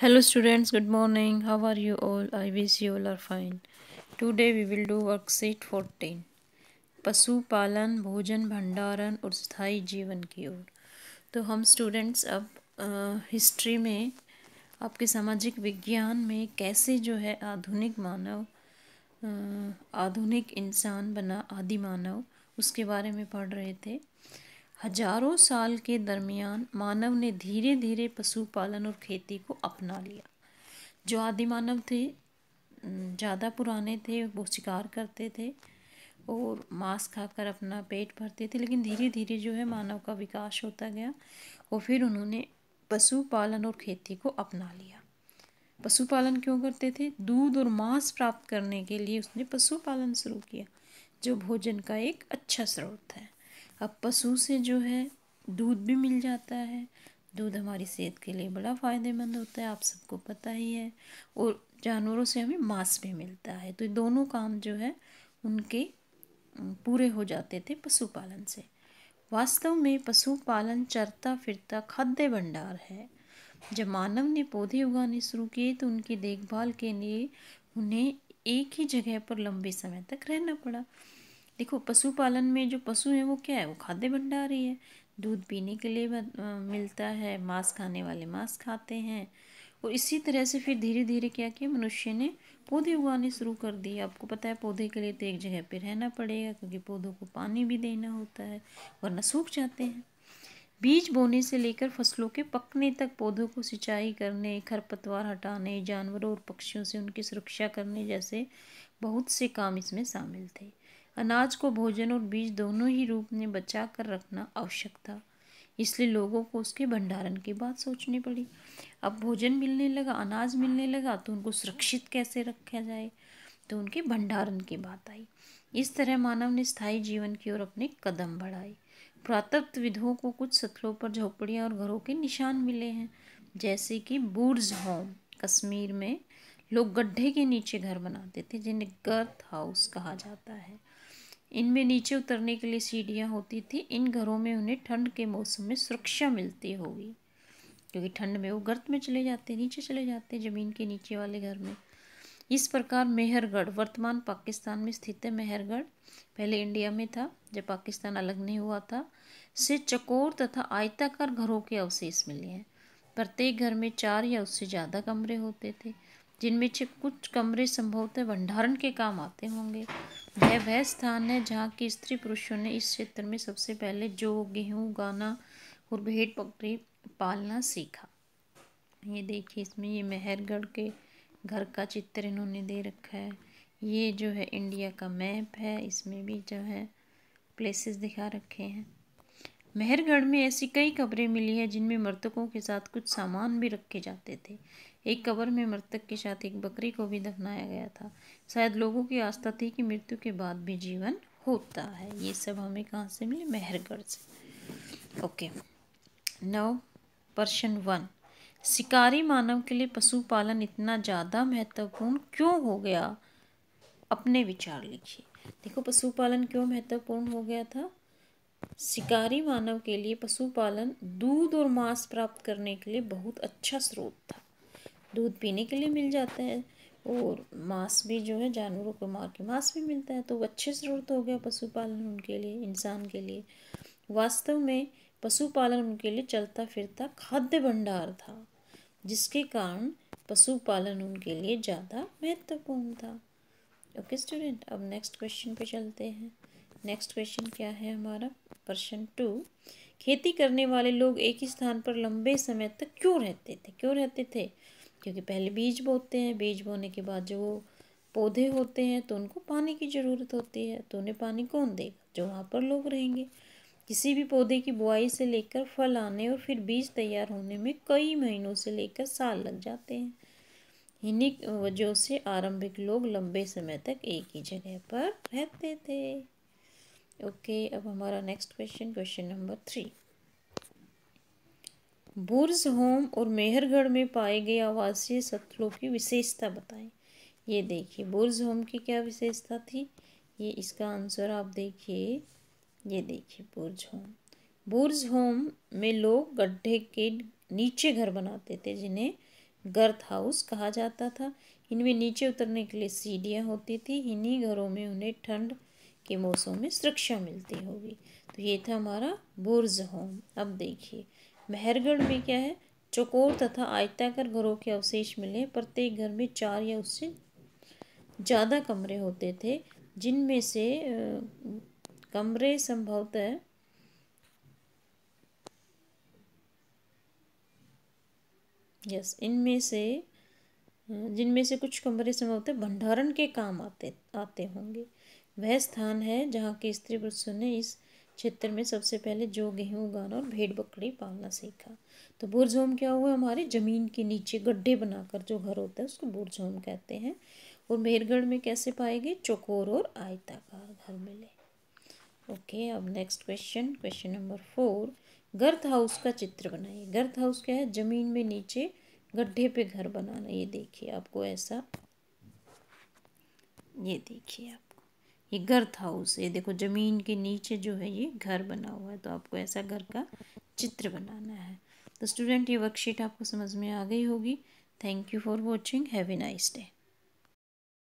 hello students good morning how are you all i wish you all are fine today we will do worksheet 14 पशुपालन भोजन भंडारण और स्थायी जीवन की ओर तो हम स्टूडेंट्स अब हिस्ट्री में आपके सामाजिक विज्ञान में कैसे जो है आधुनिक मानव आधुनिक इंसान बना आदि मानव उसके बारे में पढ़ रहे थे हजारों साल के दरमियान मानव ने धीरे धीरे पशुपालन और खेती को अपना लिया जो आदि मानव थे ज़्यादा पुराने थे वो शिकार करते थे और मांस खाकर अपना पेट भरते थे लेकिन धीरे धीरे जो है मानव का विकास होता गया और फिर उन्होंने पशुपालन और खेती को अपना लिया पशुपालन क्यों करते थे दूध और मांस प्राप्त करने के लिए उसने पशुपालन शुरू किया जो भोजन का एक अच्छा स्रोत है अब पशु से जो है दूध भी मिल जाता है दूध हमारी सेहत के लिए बड़ा फ़ायदेमंद होता है आप सबको पता ही है और जानवरों से हमें मांस भी मिलता है तो दोनों काम जो है उनके पूरे हो जाते थे पशुपालन से वास्तव में पशुपालन चरता फिरता खाद्य भंडार है जब मानव ने पौधे उगाने शुरू किए तो उनकी देखभाल के लिए उन्हें एक ही जगह पर लंबे समय तक रहना पड़ा देखो पशुपालन में जो पशु हैं वो क्या है वो खाद्य भंडार ही है दूध पीने के लिए मिलता है मांस खाने वाले मांस खाते हैं और इसी तरह से फिर धीरे धीरे क्या किया मनुष्य ने पौधे उगाने शुरू कर दिए आपको पता है पौधे के लिए तो एक जगह पर रहना पड़ेगा क्योंकि पौधों को पानी भी देना होता है वरना सूख जाते हैं बीज बोने से लेकर फसलों के पकने तक पौधों को सिंचाई करने खरपतवार हटाने जानवरों और पक्षियों से उनकी सुरक्षा करने जैसे बहुत से काम इसमें शामिल थे अनाज को भोजन और बीज दोनों ही रूप में बचा कर रखना आवश्यक था इसलिए लोगों को उसके भंडारण की बात सोचनी पड़ी अब भोजन मिलने लगा अनाज मिलने लगा तो उनको सुरक्षित कैसे रखा जाए तो उनके भंडारण की बात आई इस तरह मानव ने स्थायी जीवन की ओर अपने कदम बढ़ाए पुरातत्व विधों को कुछ सतलों पर झोपड़ियाँ और घरों के निशान मिले हैं जैसे कि बूर्ज होम कश्मीर में लोग गड्ढे के नीचे घर बनाते थे जिन्हें गर्थ हाउस कहा जाता है इनमें नीचे उतरने के लिए सीढ़ियाँ होती थी इन घरों में उन्हें ठंड के मौसम में सुरक्षा मिलती होगी क्योंकि ठंड में वो गर्त में चले जाते नीचे चले जाते ज़मीन के नीचे वाले घर में इस प्रकार मेहरगढ़ वर्तमान पाकिस्तान में स्थित है मेहरगढ़ पहले इंडिया में था जब पाकिस्तान अलग नहीं हुआ था से चकोर तथा आयताकार घरों के अवशेष मिले हैं प्रत्येक घर में चार या उससे ज़्यादा कमरे होते थे जिनमें से कुछ कमरे संभवतः भंडारण के काम आते होंगे यह वह स्थान है जहाँ की स्त्री पुरुषों ने इस क्षेत्र में सबसे पहले जो गेहूँ गाना और भेड़ पकड़ी पालना सीखा ये देखिए इसमें ये मेहरगढ़ के घर का चित्र इन्होंने दे रखा है ये जो है इंडिया का मैप है इसमें भी जो है प्लेसेस दिखा रखे हैं मेहरगढ़ में ऐसी कई कब्रें मिली हैं जिनमें मृतकों के साथ कुछ सामान भी रखे जाते थे एक कबर में मृतक के साथ एक बकरी को भी दफनाया गया था शायद लोगों की आस्था थी कि मृत्यु के बाद भी जीवन होता है ये सब हमें कहाँ से मिले मेहरगढ़ से ओके नौ प्रश्न वन शिकारी मानव के लिए पशुपालन इतना ज़्यादा महत्वपूर्ण क्यों हो गया अपने विचार लिखिए देखो पशुपालन क्यों महत्वपूर्ण हो गया था शिकारी मानव के लिए पशुपालन दूध और मांस प्राप्त करने के लिए बहुत अच्छा स्रोत था दूध पीने के लिए मिल जाता है और मांस भी जो है जानवरों को मार के मांस भी मिलता है तो अच्छे ज़रूरत हो गया पशुपालन उनके लिए इंसान के लिए वास्तव में पशुपालन उनके लिए चलता फिरता खाद्य भंडार था जिसके कारण पशुपालन उनके लिए ज़्यादा महत्वपूर्ण था ओके स्टूडेंट अब नेक्स्ट क्वेश्चन पे चलते हैं नेक्स्ट क्वेश्चन क्या है हमारा प्रश्न टू खेती करने वाले लोग एक ही स्थान पर लंबे समय तक क्यों रहते थे क्यों रहते थे क्योंकि पहले बीज बोते हैं बीज बोने के बाद जो पौधे होते हैं तो उनको पानी की ज़रूरत होती है तो उन्हें पानी कौन देगा जो वहाँ पर लोग रहेंगे किसी भी पौधे की बुआई से लेकर फल आने और फिर बीज तैयार होने में कई महीनों से लेकर साल लग जाते हैं इन्हीं वजह से आरंभिक लोग लंबे समय तक एक ही जगह पर रहते थे ओके अब हमारा next question question number three Burzahom और मेहरगढ़ में पाए गए आवासीय सत्रों की विशेषता बताएं ये देखिए बुर्ज होम की क्या विशेषता थी ये इसका आंसर आप देखिए ये देखिए बुर्ज होम बुर्ज होम में लोग गड्ढे के नीचे घर बनाते थे जिन्हें गर्थ हाउस कहा जाता था इनमें नीचे उतरने के लिए सीढ़ियाँ होती थी इन्हीं घरों में उन्हें ठंड के मौसम में सुरक्षा मिलती होगी तो ये था हमारा बुर्ज होम अब देखिए मेहरगढ़ में क्या है चकोर तथा आयताकार घरों के अवशेष मिले प्रत्येक घर में चार या उससे ज़्यादा कमरे होते थे जिनमें से कमरे संभवतः यस इनमें से जिनमें से कुछ कमरे संभवतः भंडारण के काम आते आते होंगे वह स्थान है जहाँ के स्त्री पुरुषों ने इस क्षेत्र में सबसे पहले जो गेहूँ उगाना और भेड़ बकरी पालना सीखा तो बुरझोम क्या हुआ हमारे ज़मीन के नीचे गड्ढे बनाकर जो घर होता है उसको बुरझोम कहते हैं और मेहरगढ़ में कैसे पाए गए चकोर और आयताकार घर मिले ओके अब next question question number four गर्थ हाउस का चित्र बनाइए गर्थ हाउस क्या है ज़मीन में नीचे गड्ढे पे घर बनाना ये देखिए आपको ऐसा ये देखिए आप ये गर्थ हाउस ये देखो ज़मीन के नीचे जो है ये घर बना हुआ है तो आपको ऐसा घर का चित्र बनाना है तो स्टूडेंट ये वर्कशीट आपको समझ में आ गई होगी thank you for watching have a nice day